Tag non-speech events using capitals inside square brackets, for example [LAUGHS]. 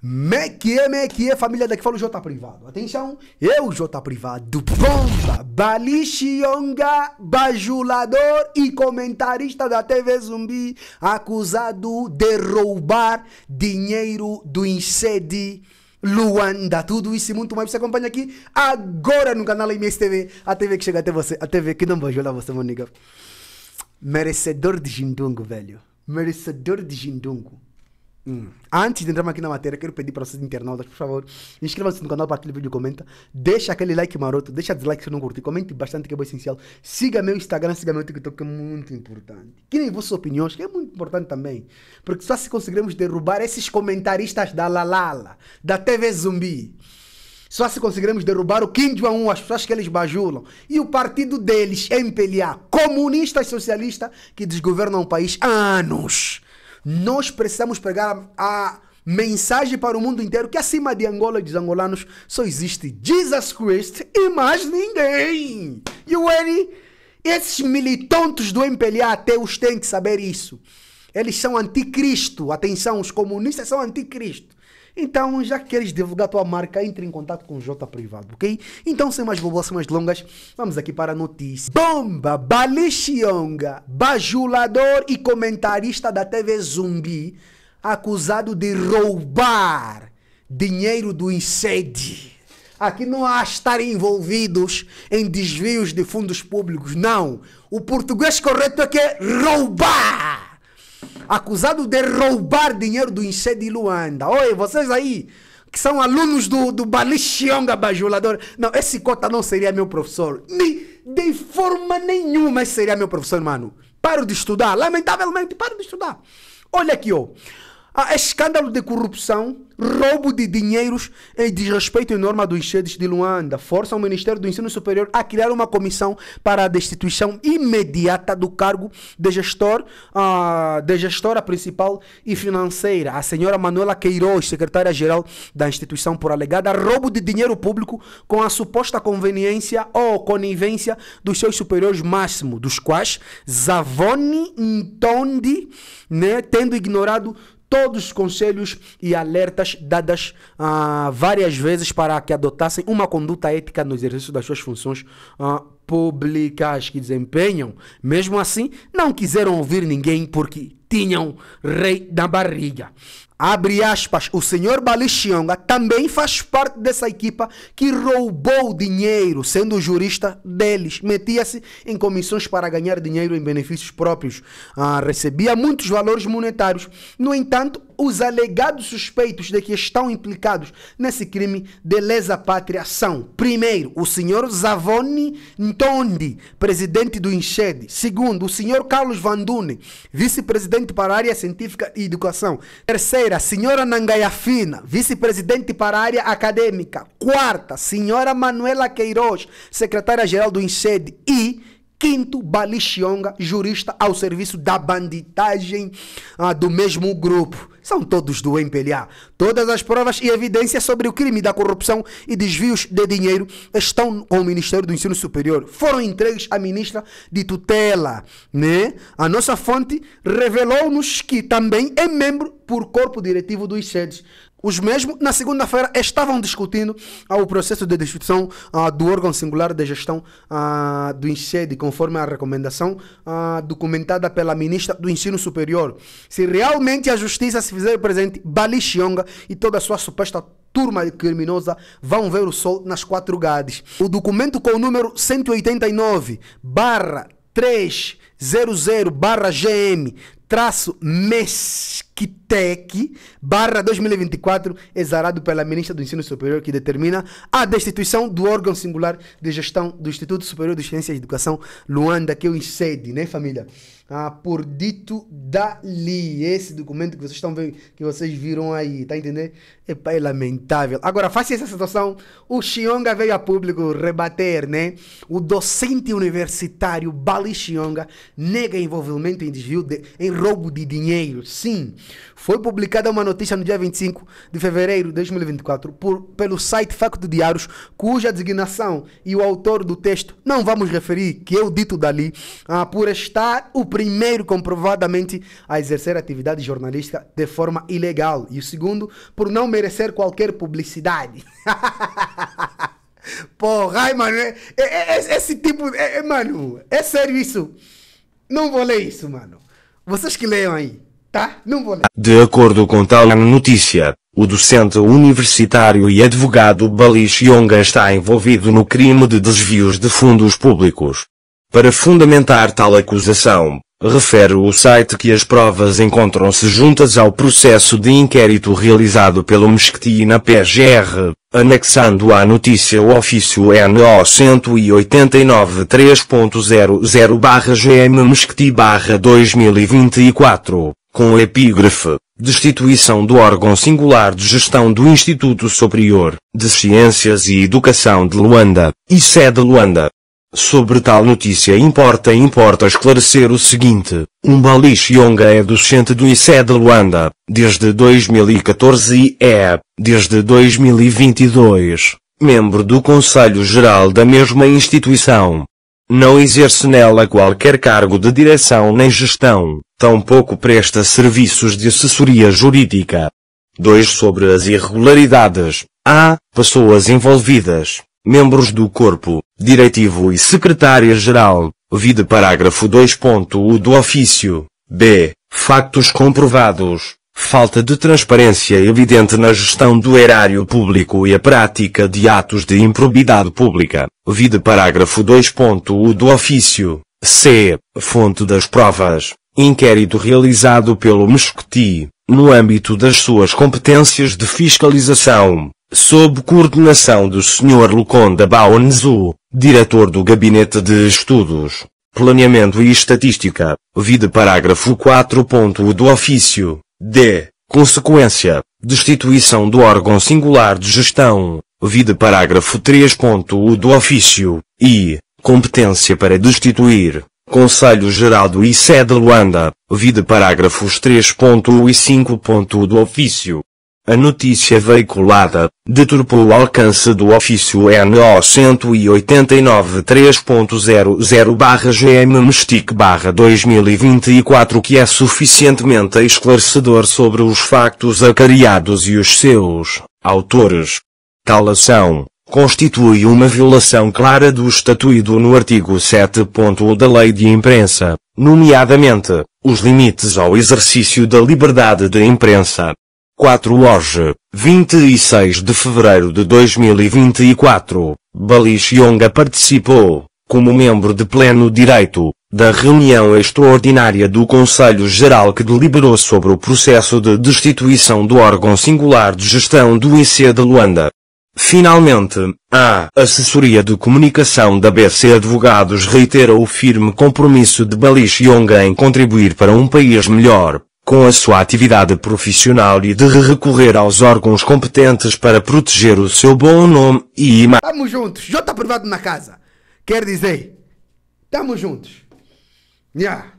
Mequie, mequie, família daqui fala o J privado. Atenção, eu J privado, bomba, balichionga, bajulador e comentarista da TV Zumbi, acusado de roubar dinheiro do incêndio Luanda, tudo isso e muito mais. Você acompanha aqui agora no canal MSTV, a TV que chega até você, a TV que não bajula você, meu Merecedor de jindungo, velho. Merecedor de jindungo. Hum. Antes de entrarmos aqui na matéria, quero pedir para vocês internautas, por favor, inscrevam-se no canal, partilhem o vídeo, comenta, deixa aquele like maroto, deixa dislike se não curtir, comente bastante que é bom essencial. Siga meu Instagram, siga meu TikTok, que é muito importante. Que nem vossas opiniões, que é muito importante também. Porque só se conseguirmos derrubar esses comentaristas da Lalala, da TV Zumbi. Só se conseguirmos derrubar o Kim Jong-un, as pessoas que eles bajulam, e o partido deles, MPLA, comunistas socialistas, que desgovernam o país há anos nós precisamos pregar a mensagem para o mundo inteiro que acima de Angola e dos angolanos só existe Jesus Christ e mais ninguém. E o esses militantes do MPLA ateus têm que saber isso. Eles são anticristo. Atenção, os comunistas são anticristo. Então, já queres divulgar tua marca, entre em contato com o J Privado, ok? Então, sem mais sem mais longas, vamos aqui para a notícia. Bomba Balichionga, bajulador e comentarista da TV Zumbi, acusado de roubar dinheiro do INSED. Aqui não há estar envolvidos em desvios de fundos públicos, não. O português correto é que é roubar acusado de roubar dinheiro do Inche de Luanda. Oi, vocês aí que são alunos do, do Balixionga Bajulador. Não, esse cota não seria meu professor. Nem, de forma nenhuma esse seria meu professor, mano. Paro de estudar, lamentavelmente, paro de estudar. Olha aqui, ó. Oh. Há escândalo de corrupção, roubo de dinheiros e desrespeito em norma dos sedes de Luanda. Força o Ministério do Ensino Superior a criar uma comissão para a destituição imediata do cargo de gestor, uh, de gestora principal e financeira. A senhora Manuela Queiroz, secretária-geral da instituição, por alegada roubo de dinheiro público com a suposta conveniência ou conivência dos seus superiores máximos, dos quais Zavoni Ntondi, né, tendo ignorado todos os conselhos e alertas dadas ah, várias vezes para que adotassem uma conduta ética no exercício das suas funções ah, públicas que desempenham. Mesmo assim, não quiseram ouvir ninguém porque tinham rei na barriga abre aspas, o senhor Balichionga também faz parte dessa equipa que roubou dinheiro, sendo jurista deles. Metia-se em comissões para ganhar dinheiro em benefícios próprios. Ah, recebia muitos valores monetários. No entanto, os alegados suspeitos de que estão implicados nesse crime de lesa pátria são, primeiro, o senhor Zavoni Ntondi, presidente do Enchede. Segundo, o senhor Carlos Vandune, vice-presidente para a área científica e educação. Terceiro, Terceira, senhora Nangayafina, vice-presidente para a área acadêmica. Quarta, senhora Manuela Queiroz, secretária-geral do INSED. E Quinto, Balixionga, jurista ao serviço da banditagem ah, do mesmo grupo são todos do MPLA. Todas as provas e evidências sobre o crime da corrupção e desvios de dinheiro estão com o Ministério do Ensino Superior. Foram entregues à ministra de tutela, né? A nossa fonte revelou-nos que também é membro por corpo diretivo dos sedes os mesmos, na segunda-feira, estavam discutindo ah, o processo de destituição ah, do órgão singular de gestão ah, do INSED, conforme a recomendação ah, documentada pela ministra do Ensino Superior. Se realmente a justiça se fizer presente, Bali Xionga e toda a sua suposta turma criminosa vão ver o sol nas quatro gades O documento com o número 189, barra 300, barra GM, traço MESC Quitec barra 2024, exarado pela ministra do Ensino Superior, que determina a destituição do órgão singular de gestão do Instituto Superior de Ciências e Educação, Luanda, que eu incede, né, família? Ah, por dito dali, esse documento que vocês estão vendo, que vocês viram aí, tá entendendo? Epa, é lamentável. Agora, face a essa situação, o Xionga veio a público rebater, né? O docente universitário Bali Xionga nega envolvimento em desvio, de, em roubo de dinheiro. Sim foi publicada uma notícia no dia 25 de fevereiro de 2024 por, pelo site Facto Diários, cuja designação e o autor do texto não vamos referir, que é o dito dali, ah, por estar o primeiro comprovadamente a exercer atividade jornalística de forma ilegal e o segundo por não merecer qualquer publicidade. [LAUGHS] Porra, ai, mano, é, é, é, é esse tipo. É, é, mano, é sério isso? Não vou ler isso, mano. Vocês que leiam aí tá? Não vou ler. De acordo com tal notícia, o docente universitário e advogado Balish Yonga está envolvido no crime de desvios de fundos públicos. Para fundamentar tal acusação, refere o site que as provas encontram-se juntas ao processo de inquérito realizado pelo Mesquiti na PGR, anexando à notícia o ofício NO 189-3.00-GM Mesquiti 2024 com o epígrafe, Destituição do órgão singular de gestão do Instituto Superior de Ciências e Educação de Luanda, e sede Luanda. Sobre tal notícia importa importa esclarecer o seguinte, Umbali Yonga é docente do ICE de Luanda, desde 2014 e é, desde 2022, membro do Conselho Geral da mesma instituição. Não exerce nela qualquer cargo de direção nem gestão, tampouco presta serviços de assessoria jurídica. 2. Sobre as irregularidades. A. Pessoas envolvidas. Membros do corpo, diretivo e secretária-geral. Vide parágrafo 2.1 do ofício. B. Factos comprovados falta de transparência evidente na gestão do erário público e a prática de atos de improbidade pública. Vide parágrafo 2.1 do ofício. C. Fonte das provas. Inquérito realizado pelo Mesquiti, no âmbito das suas competências de fiscalização, sob coordenação do Sr. Luconda Baonzu, diretor do Gabinete de Estudos, Planeamento e Estatística, vide parágrafo 4.1 do ofício. D. Consequência, destituição do órgão singular de gestão, vida parágrafo 3.1 do ofício, i. competência para destituir, Conselho Gerado e Sede Luanda, vida parágrafos 3.1 e 5.1 do ofício. A notícia veiculada, deturpou o alcance do ofício NO 189.3.00-GM 2024 que é suficientemente esclarecedor sobre os factos acarreados e os seus autores. Tal ação, constitui uma violação clara do estatuído no artigo 7.1 da Lei de Imprensa, nomeadamente, os limites ao exercício da liberdade de imprensa, 4 hoje, 26 de fevereiro de 2024, Yonga participou, como membro de pleno direito, da reunião extraordinária do Conselho Geral que deliberou sobre o processo de destituição do órgão singular de gestão do IC de Luanda. Finalmente, a assessoria de comunicação da BC Advogados reitera o firme compromisso de Yonga em contribuir para um país melhor, com a sua atividade profissional e de recorrer aos órgãos competentes para proteger o seu bom nome e imagem. Estamos juntos. Jota tá privado na casa. Quer dizer, estamos juntos. Yeah.